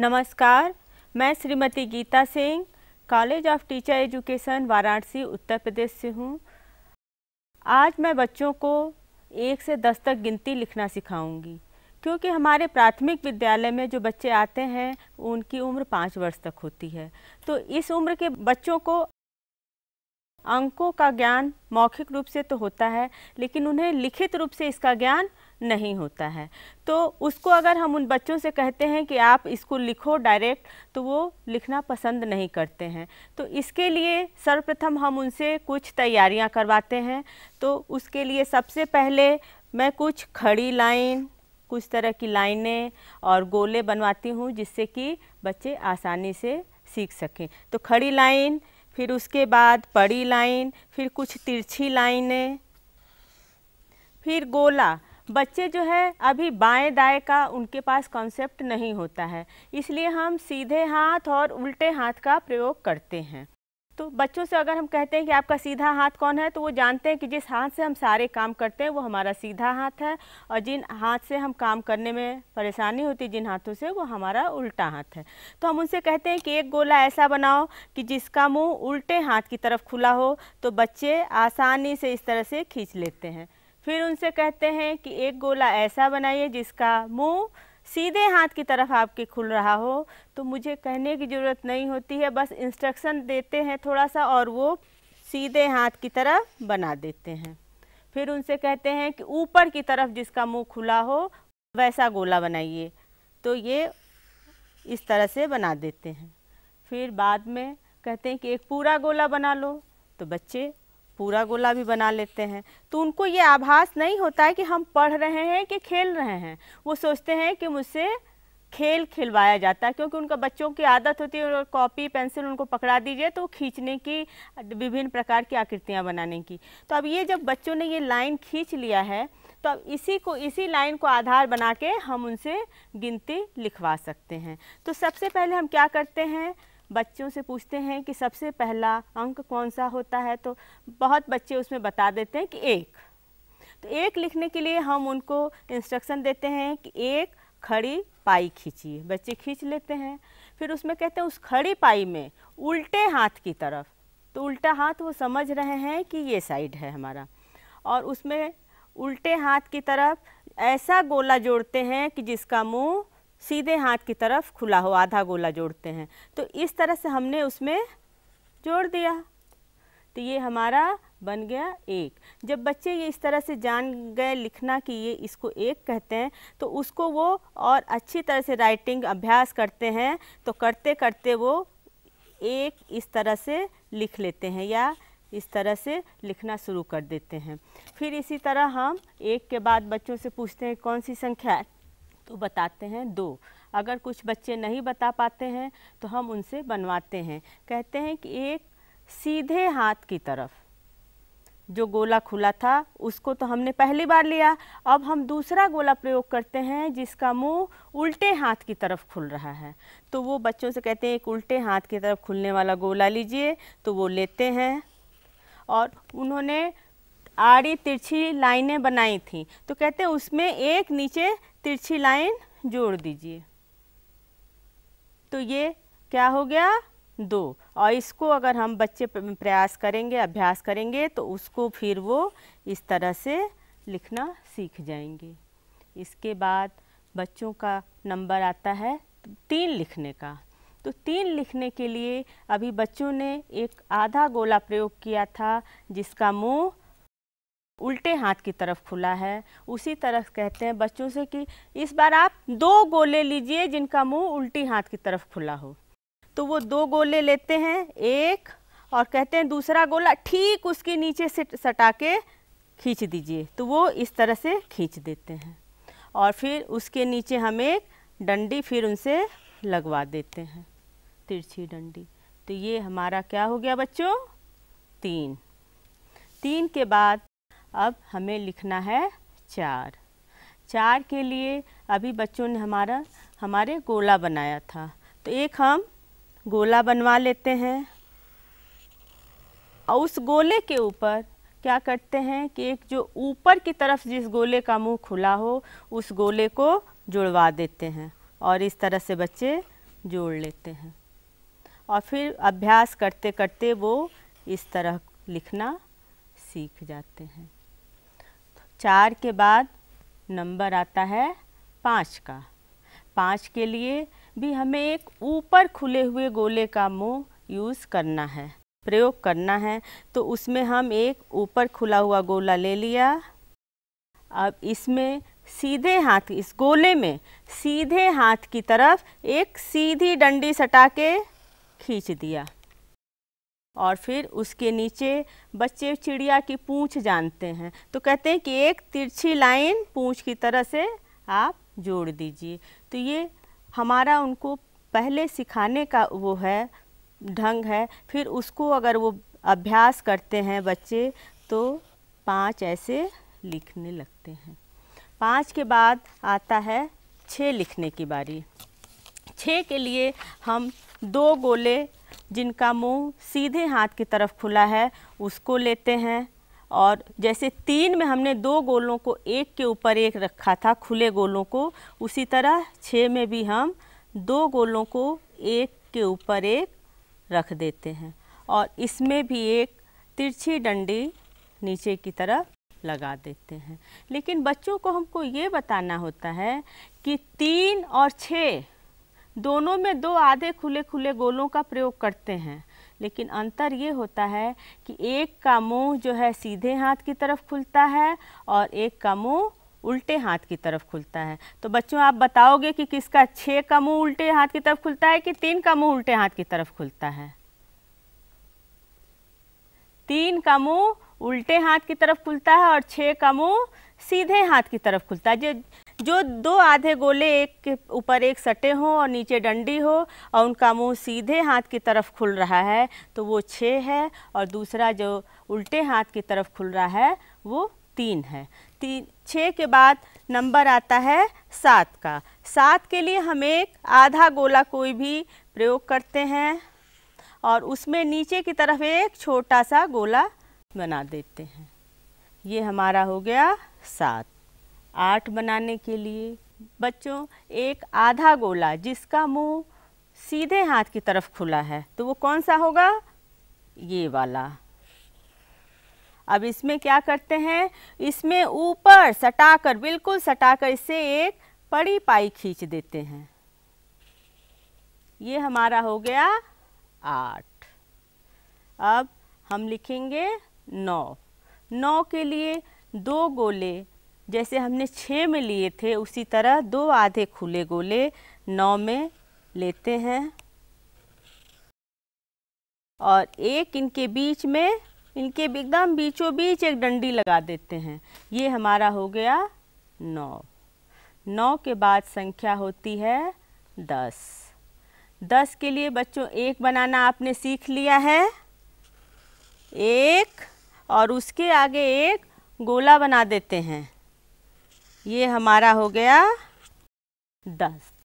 नमस्कार मैं Shrimati Geeta Singh college of teacher education Varanasi Uttar Pradesh से हूँ आज मैं बच्चों को एक से दस तक गिनती लिखना सिखाऊंगी क्योंकि हमारे प्राथमिक विद्यालय में जो बच्चे आते हैं उनकी उम्र पाँच वर्ष तक होती है तो इस उम्र के बच्चों को अंकों का ज्ञान मौखिक रूप से तो होता है लेकिन उन्हें लिखित रूप से इसका ज्ञान नहीं होता है तो उसको अगर हम उन बच्चों से कहते हैं कि आप इसको लिखो डायरेक्ट तो वो लिखना पसंद नहीं करते हैं तो इसके लिए सर्वप्रथम हम उनसे कुछ तैयारियां करवाते हैं तो उसके लिए सबसे पहले मैं कुछ खड़ी लाइन कुछ तरह की लाइनें और गोले बनवाती हूँ जिससे कि बच्चे आसानी से सीख सकें तो खड़ी लाइन फिर उसके बाद पड़ी लाइन फिर कुछ तिरछी लाइनें फिर गोला बच्चे जो है अभी बाएं दाएं का उनके पास कॉन्सेप्ट नहीं होता है इसलिए हम सीधे हाथ और उल्टे हाथ का प्रयोग करते हैं तो बच्चों से अगर हम कहते हैं कि आपका सीधा हाथ कौन है तो वो जानते हैं कि जिस हाथ से हम सारे काम करते हैं वो हमारा सीधा हाथ है और जिन हाथ से हम काम करने में परेशानी होती है जिन हाथों से वो हमारा उल्टा हाथ है तो हम उनसे कहते हैं कि एक गोला ऐसा बनाओ कि जिसका मुंह उल्टे हाथ की तरफ खुला हो तो बच्चे आसानी से इस तरह से खींच लेते हैं फिर उनसे कहते हैं कि एक गोला ऐसा बनाइए जिसका मुंह सीधे हाथ की तरफ आपके खुल रहा हो तो मुझे कहने की ज़रूरत नहीं होती है बस इंस्ट्रक्शन देते हैं थोड़ा सा और वो सीधे हाथ की तरफ बना देते हैं फिर उनसे कहते हैं कि ऊपर की तरफ जिसका मुंह खुला हो वैसा गोला बनाइए तो ये इस तरह से बना देते हैं फिर बाद में कहते हैं कि एक पूरा गोला बना लो तो बच्चे पूरा गोला भी बना लेते हैं तो उनको ये आभास नहीं होता है कि हम पढ़ रहे हैं कि खेल रहे हैं वो सोचते हैं कि मुझसे खेल खिलवाया जाता है क्योंकि उनका बच्चों की आदत होती है और कॉपी पेंसिल उनको पकड़ा दीजिए तो खींचने की विभिन्न प्रकार की आकृतियाँ बनाने की तो अब ये जब बच्चों ने ये लाइन खींच लिया है तो अब इसी को इसी लाइन को आधार बना के हम उनसे गिनती लिखवा सकते हैं तो सबसे पहले हम क्या करते हैं बच्चों से पूछते हैं कि सबसे पहला अंक कौन सा होता है तो बहुत बच्चे उसमें बता देते हैं कि एक तो एक लिखने के लिए हम उनको इंस्ट्रक्शन देते हैं कि एक खड़ी पाई खींचिए बच्चे खींच लेते हैं फिर उसमें कहते हैं उस खड़ी पाई में उल्टे हाथ की तरफ तो उल्टा हाथ वो समझ रहे हैं कि ये साइड है हमारा और उसमें उल्टे हाथ की तरफ ऐसा गोला जोड़ते हैं कि जिसका मुंह सीधे हाथ की तरफ खुला हो आधा गोला जोड़ते हैं तो इस तरह से हमने उसमें जोड़ दिया तो ये हमारा बन गया एक जब बच्चे ये इस तरह से जान गए लिखना कि ये इसको एक कहते हैं तो उसको वो और अच्छी तरह से राइटिंग अभ्यास करते हैं तो करते करते वो एक इस तरह से लिख लेते हैं या इस तरह से लिखना शुरू कर देते हैं फिर इसी तरह हम एक के बाद बच्चों से पूछते हैं कौन सी संख्या तो बताते हैं दो अगर कुछ बच्चे नहीं बता पाते हैं तो हम उनसे बनवाते हैं कहते हैं कि एक सीधे हाथ की तरफ जो गोला खुला था उसको तो हमने पहली बार लिया अब हम दूसरा गोला प्रयोग करते हैं जिसका मुंह उल्टे हाथ की तरफ खुल रहा है तो वो बच्चों से कहते हैं एक उल्टे हाथ की तरफ खुलने वाला गोला लीजिए तो वो लेते हैं और उन्होंने आड़ी तिरछी लाइनें बनाई थी तो कहते हैं उसमें एक नीचे तिरछी लाइन जोड़ दीजिए तो ये क्या हो गया दो और इसको अगर हम बच्चे प्रयास करेंगे अभ्यास करेंगे तो उसको फिर वो इस तरह से लिखना सीख जाएंगे इसके बाद बच्चों का नंबर आता है तीन लिखने का तो तीन लिखने के लिए अभी बच्चों ने एक आधा गोला प्रयोग किया था जिसका मुंह उल्टे हाथ की तरफ खुला है उसी तरह कहते हैं बच्चों से कि इस बार आप दो गोले लीजिए जिनका मुंह उल्टी हाथ की तरफ खुला हो तो वो दो गोले लेते हैं एक और कहते हैं दूसरा गोला ठीक उसके नीचे से सटा के खींच दीजिए तो वो इस तरह से खींच देते हैं और फिर उसके नीचे हम एक डंडी फिर उनसे लगवा देते हैं तिरछी डंडी तो ये हमारा क्या हो गया बच्चों तीन तीन के बाद अब हमें लिखना है चार चार के लिए अभी बच्चों ने हमारा हमारे गोला बनाया था तो एक हम गोला बनवा लेते हैं और उस गोले के ऊपर क्या करते हैं कि एक जो ऊपर की तरफ जिस गोले का मुंह खुला हो उस गोले को जुड़वा देते हैं और इस तरह से बच्चे जोड़ लेते हैं और फिर अभ्यास करते करते वो इस तरह लिखना सीख जाते हैं चार के बाद नंबर आता है पाँच का पाँच के लिए भी हमें एक ऊपर खुले हुए गोले का मुंह यूज़ करना है प्रयोग करना है तो उसमें हम एक ऊपर खुला हुआ गोला ले लिया अब इसमें सीधे हाथ इस गोले में सीधे हाथ की तरफ एक सीधी डंडी सटा के खींच दिया और फिर उसके नीचे बच्चे चिड़िया की पूँछ जानते हैं तो कहते हैं कि एक तिरछी लाइन पूंछ की तरह से आप जोड़ दीजिए तो ये हमारा उनको पहले सिखाने का वो है ढंग है फिर उसको अगर वो अभ्यास करते हैं बच्चे तो पाँच ऐसे लिखने लगते हैं पाँच के बाद आता है छः लिखने की बारी छः के लिए हम दो गोले जिनका मुंह सीधे हाथ की तरफ खुला है उसको लेते हैं और जैसे तीन में हमने दो गोलों को एक के ऊपर एक रखा था खुले गोलों को उसी तरह छः में भी हम दो गोलों को एक के ऊपर एक रख देते हैं और इसमें भी एक तिरछी डंडी नीचे की तरफ लगा देते हैं लेकिन बच्चों को हमको ये बताना होता है कि तीन और छः दोनों में दो आधे खुले खुले गोलों का प्रयोग करते हैं लेकिन अंतर ये होता है कि एक का मुंह जो है सीधे हाथ की तरफ खुलता है और एक का मुंह उल्टे हाथ की तरफ खुलता है तो बच्चों आप बताओगे कि किसका छः का मुंह उल्टे हाथ की तरफ खुलता है कि तीन का मुंह उल्टे हाथ की तरफ खुलता है तीन का मुंह उल्टे हाथ की तरफ खुलता है और छः का मुंह सीधे हाथ की तरफ खुलता है जो जो दो आधे गोले एक के ऊपर एक सटे हों और नीचे डंडी हो और उनका मुंह सीधे हाथ की तरफ खुल रहा है तो वो छः है और दूसरा जो उल्टे हाथ की तरफ खुल रहा है वो तीन है तीन छः के बाद नंबर आता है सात का सात के लिए हम एक आधा गोला कोई भी प्रयोग करते हैं और उसमें नीचे की तरफ एक छोटा सा गोला बना देते हैं ये हमारा हो गया सात आर्ट बनाने के लिए बच्चों एक आधा गोला जिसका मुंह सीधे हाथ की तरफ खुला है तो वो कौन सा होगा ये वाला अब इसमें क्या करते हैं इसमें ऊपर सटाकर बिल्कुल सटाकर इसे एक पड़ी पाई खींच देते हैं ये हमारा हो गया आठ अब हम लिखेंगे नौ नौ के लिए दो गोले जैसे हमने छः में लिए थे उसी तरह दो आधे खुले गोले नौ में लेते हैं और एक इनके बीच में इनके एकदम बीचों बीच एक डंडी लगा देते हैं ये हमारा हो गया नौ नौ के बाद संख्या होती है दस दस के लिए बच्चों एक बनाना आपने सीख लिया है एक और उसके आगे एक गोला बना देते हैं ये हमारा हो गया दस